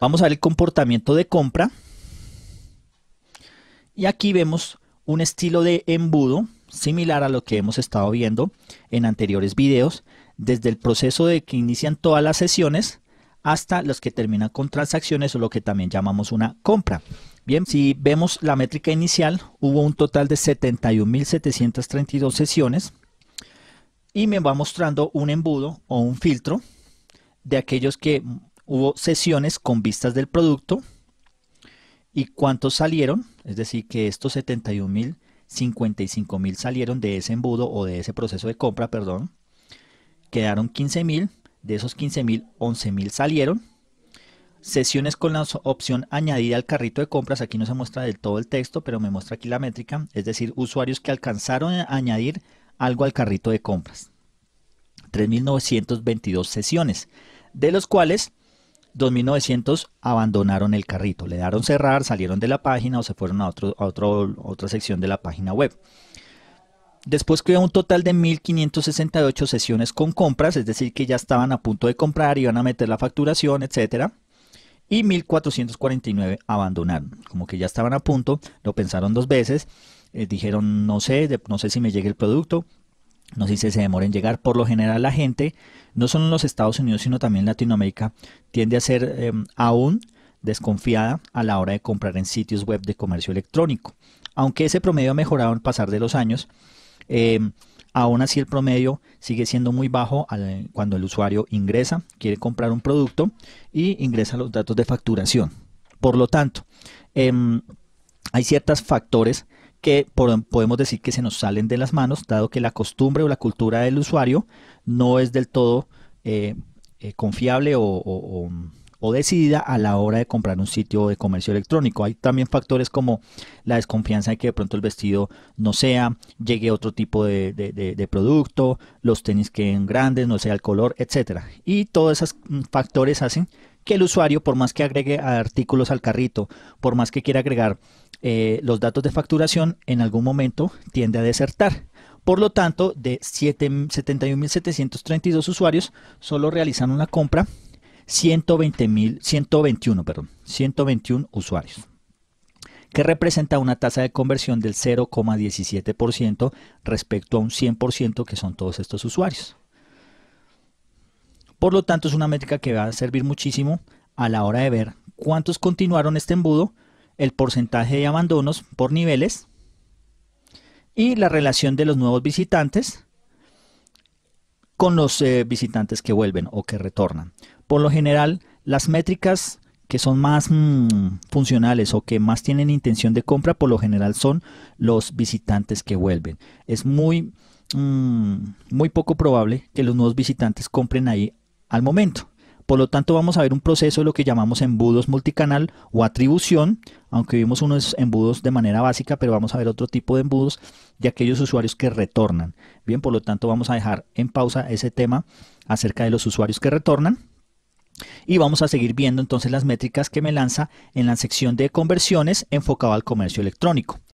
Vamos a ver el comportamiento de compra. Y aquí vemos un estilo de embudo similar a lo que hemos estado viendo en anteriores videos, desde el proceso de que inician todas las sesiones hasta los que terminan con transacciones o lo que también llamamos una compra. Bien, si vemos la métrica inicial, hubo un total de 71.732 sesiones y me va mostrando un embudo o un filtro de aquellos que hubo sesiones con vistas del producto y cuántos salieron, es decir, que estos 71 mil, 55 mil salieron de ese embudo o de ese proceso de compra, perdón, quedaron 15.000 de esos 15.000, 11.000 salieron. Sesiones con la opción añadida al carrito de compras, aquí no se muestra del todo el texto, pero me muestra aquí la métrica, es decir, usuarios que alcanzaron a añadir algo al carrito de compras. 3.922 sesiones, de los cuales 2.900 abandonaron el carrito, le daron cerrar, salieron de la página o se fueron a, otro, otro, otra sección de la página web. Después creó un total de 1.568 sesiones con compras, es decir, que ya estaban a punto de comprar, iban a meter la facturación, etc. Y 1.449 abandonaron, como que ya estaban a punto, lo pensaron dos veces, eh, dijeron no sé, no sé si me llegue el producto, no sé si se demora en llegar. Por lo general la gente, no solo en los Estados Unidos, sino también en Latinoamérica, tiende a ser em, aún desconfiada a la hora de comprar en sitios web de comercio electrónico. Aunque ese promedio ha mejorado al pasar de los años, em, aún así el promedio sigue siendo muy bajo cuando el usuario ingresa, quiere comprar un producto y ingresa los datos de facturación. Por lo tanto, em, hay ciertos factores que podemos decir que se nos salen de las manos, dado que la costumbre o la cultura del usuario no es del todo eh, eh, confiable o, decidida a la hora de comprar un sitio de comercio electrónico. Hay también factores como la desconfianza de que de pronto el vestido no sea, llegue otro tipo de, de producto, los tenis queden grandes, no sea el color, etc. Y todos esos mm, factores hacen que el usuario, por más que agregue artículos al carrito, por más que quiera agregar eh, los datos de facturación, en algún momento tiende a desertar. Por lo tanto, de 71.732 usuarios, solo realizaron una compra perdón, 121 usuarios, que representa una tasa de conversión del 0,17% respecto a un 100% que son todos estos usuarios. Por lo tanto, es una métrica que va a servir muchísimo a la hora de ver cuántos continuaron este embudo, el porcentaje de abandonos por niveles y la relación de los nuevos visitantes con los eh, visitantes que vuelven o que retornan. Por lo general, las métricas que son más mm, funcionales o que más tienen intención de compra, por lo general son los visitantes que vuelven. Es muy, mm, muy poco probable que los nuevos visitantes compren ahí al momento. Por lo tanto, vamos a ver un proceso de lo que llamamos embudos multicanal o atribución, aunque vimos unos embudos de manera básica, pero vamos a ver otro tipo de embudos de aquellos usuarios que retornan. Bien, por lo tanto, vamos a dejar en pausa ese tema acerca de los usuarios que retornan. Y vamos a seguir viendo entonces las métricas que me lanza en la sección de conversiones enfocado al comercio electrónico.